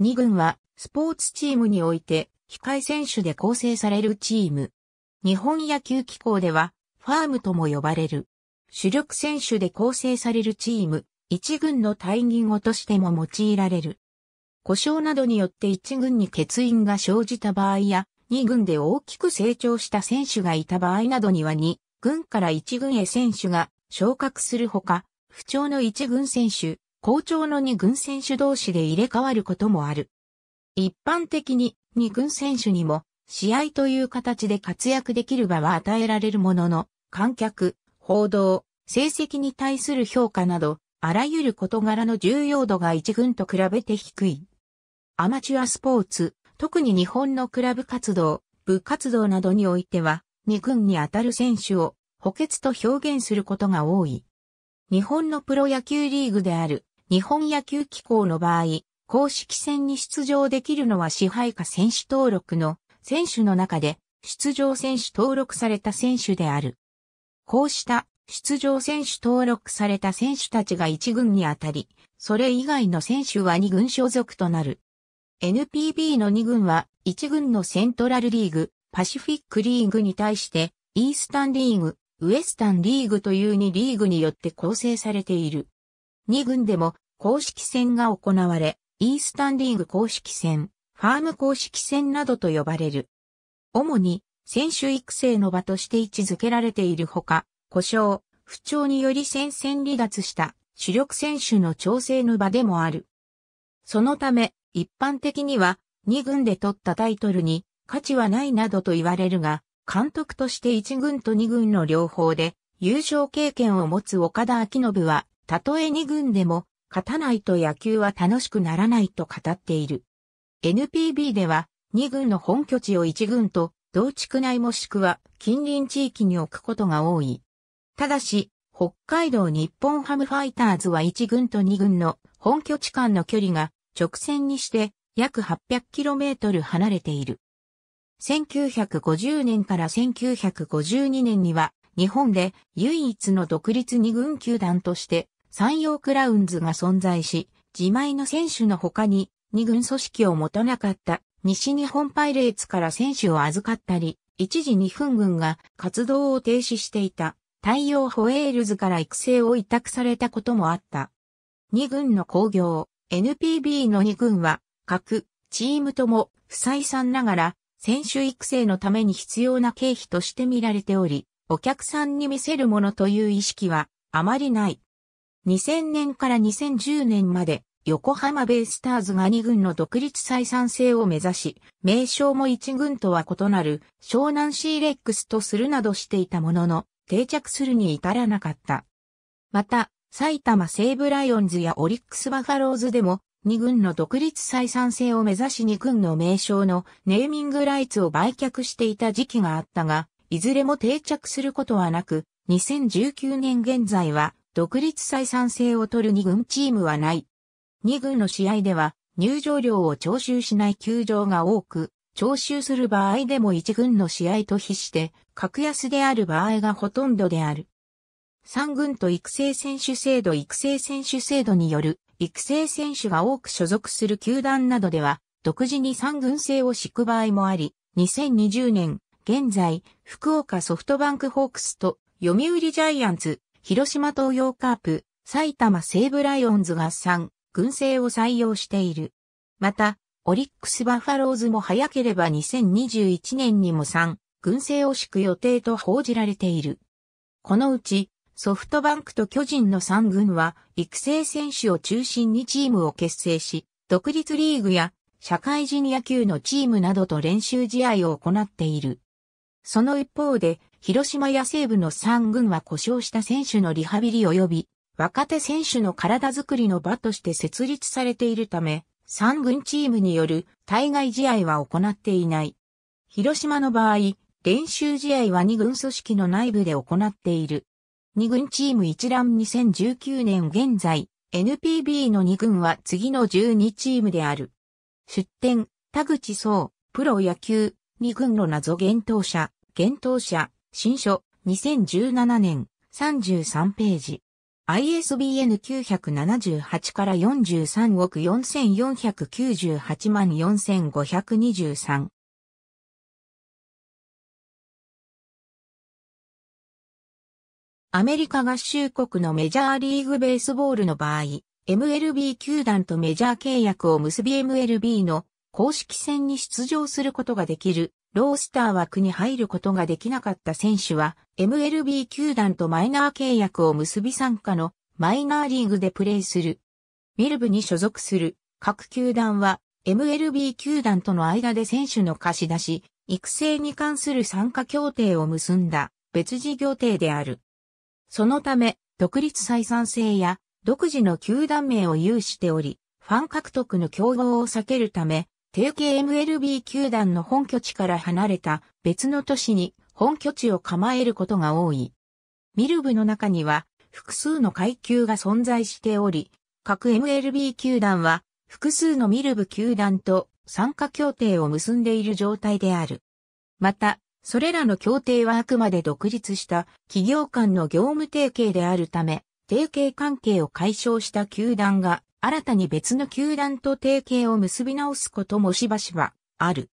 2軍はスポーツチームにおいて控え選手で構成されるチーム。日本野球機構ではファームとも呼ばれる。主力選手で構成されるチーム、1軍の退任後としても用いられる。故障などによって1軍に欠員が生じた場合や、2軍で大きく成長した選手がいた場合などには2軍から1軍へ選手が昇格するほか、不調の1軍選手、校長の二軍選手同士で入れ替わることもある。一般的に二軍選手にも試合という形で活躍できる場は与えられるものの、観客、報道、成績に対する評価など、あらゆる事柄の重要度が一軍と比べて低い。アマチュアスポーツ、特に日本のクラブ活動、部活動などにおいては、二軍に当たる選手を補欠と表現することが多い。日本のプロ野球リーグである日本野球機構の場合、公式戦に出場できるのは支配下選手登録の選手の中で出場選手登録された選手である。こうした出場選手登録された選手たちが1軍にあたり、それ以外の選手は2軍所属となる。NPB の2軍は1軍のセントラルリーグ、パシフィックリーグに対してイースタンリーグ、ウエスタンリーグという2リーグによって構成されている。2軍でも公式戦が行われ、イースタンリーグ公式戦、ファーム公式戦などと呼ばれる。主に選手育成の場として位置づけられているほか、故障、不調により戦線離脱した主力選手の調整の場でもある。そのため、一般的には2軍で取ったタイトルに価値はないなどと言われるが、監督として1軍と2軍の両方で優勝経験を持つ岡田昭信は、たとえ2軍でも勝たないと野球は楽しくならないと語っている。NPB では2軍の本拠地を1軍と同地区内もしくは近隣地域に置くことが多い。ただし、北海道日本ハムファイターズは1軍と2軍の本拠地間の距離が直線にして約 800km 離れている。1950年から1952年には日本で唯一の独立2軍球団として山陽クラウンズが存在し、自前の選手の他に、二軍組織を持たなかった西日本パイレーツから選手を預かったり、一時二分軍が活動を停止していた太陽ホエールズから育成を委託されたこともあった。二軍の工業、NPB の二軍は、各チームとも不採算ながら、選手育成のために必要な経費として見られており、お客さんに見せるものという意識はあまりない。2000年から2010年まで横浜ベイスターズが2軍の独立採算制を目指し、名称も1軍とは異なる湘南シーレックスとするなどしていたものの、定着するに至らなかった。また、埼玉西武ライオンズやオリックスバファローズでも、2軍の独立採算制を目指し2軍の名称のネーミングライツを売却していた時期があったが、いずれも定着することはなく、2019年現在は独立採算性を取る2軍チームはない。2軍の試合では入場料を徴収しない球場が多く、徴収する場合でも1軍の試合と比して格安である場合がほとんどである。3軍と育成選手制度育成選手制度による育成選手が多く所属する球団などでは独自に3軍制を敷く場合もあり、2020年現在福岡ソフトバンクホークスと読売ジャイアンツ広島東洋カープ、埼玉西武ライオンズ合算、軍勢を採用している。また、オリックスバファローズも早ければ2021年にも3、軍勢を敷く予定と報じられている。このうち、ソフトバンクと巨人の3軍は、育成選手を中心にチームを結成し、独立リーグや社会人野球のチームなどと練習試合を行っている。その一方で、広島や西部の3軍は故障した選手のリハビリ及び、若手選手の体づくりの場として設立されているため、3軍チームによる対外試合は行っていない。広島の場合、練習試合は2軍組織の内部で行っている。2軍チーム一覧2019年現在、NPB の2軍は次の12チームである。出展、田口総、プロ野球、2軍の謎厳冬者、厳冬者、新書、2017年、33ページ。ISBN 978から43億4498万4523。アメリカ合衆国のメジャーリーグベースボールの場合、MLB 球団とメジャー契約を結び MLB の公式戦に出場することができるロースター枠に入ることができなかった選手は、MLB 球団とマイナー契約を結び参加のマイナーリーグでプレーする。ミルブに所属する各球団は、MLB 球団との間で選手の貸し出し、育成に関する参加協定を結んだ別事業体である。そのため、独立採算性や独自の球団名を有しており、ファン獲得の競合を避けるため、定型 MLB 球団の本拠地から離れた別の都市に本拠地を構えることが多い。ミルブの中には複数の階級が存在しており、各 MLB 球団は複数のミルブ球団と参加協定を結んでいる状態である。また、それらの協定はあくまで独立した企業間の業務提携であるため、提携関係を解消した球団が新たに別の球団と提携を結び直すこともしばしばある。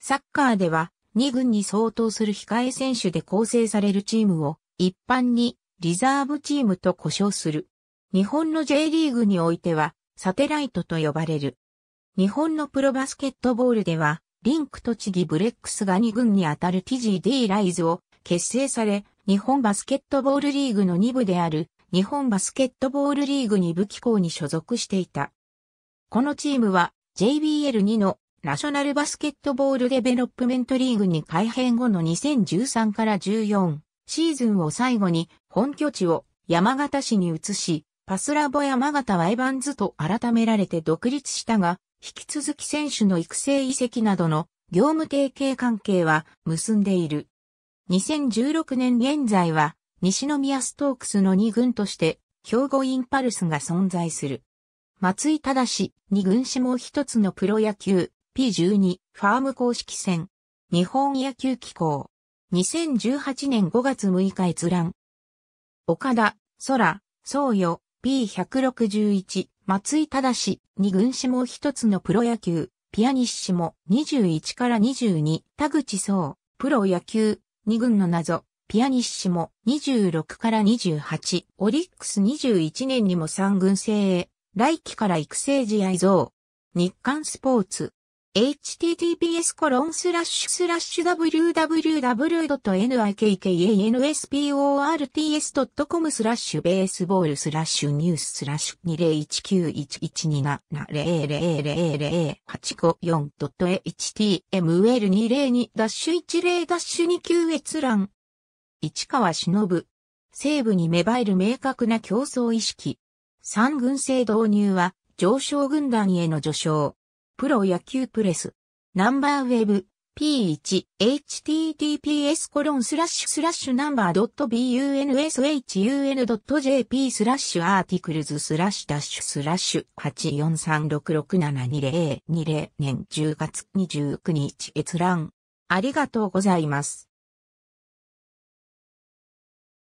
サッカーでは2軍に相当する控え選手で構成されるチームを一般にリザーブチームと呼称する。日本の J リーグにおいてはサテライトと呼ばれる。日本のプロバスケットボールではリンク栃木ブレックスが2軍にあたる TGD ライズを結成され、日本バスケットボールリーグの2部である日本バスケットボールリーグに武器校に所属していた。このチームは JBL2 のナショナルバスケットボールデベロップメントリーグに改編後の2013から14シーズンを最後に本拠地を山形市に移し、パスラボ山形ワイバンズと改められて独立したが、引き続き選手の育成移籍などの業務提携関係は結んでいる。2016年現在は西宮ストークスの2軍として、兵庫インパルスが存在する。松井正、2軍史も一つのプロ野球、P12 ファーム公式戦。日本野球機構。2018年5月6日閲覧。岡田、空、宗与、P161、松井正、二軍史も一つのプロ野球、ピアニッシモ21から22、田口壮、プロ野球、二軍の謎、ピアニッシモ26から28、オリックス21年にも3軍制へ、来季から育成試合増。日刊スポーツ。https コロンスラッシュスラッシュ www.nikkansports.com スラッシュベースボールスラッシュニューススラッシュ2 0 1 9 1 1 2 7 0 0 0 0 8 5 4 h t m l 2 0 2 1 0ダッシュダッシュ2 9閲覧市川忍。西部に芽生える明確な競争意識。三軍制導入は上昇軍団への助賞。プロ野球プレス。ナンバーウェブ p1https コロンスラッシュスラッシュナンバー .bunshun.jp スラッシュアーティクルズスラッシュダッシュスラッシュ8 4 3 6 6 7 2 0 2 0年10月29日閲覧。ありがとうございます。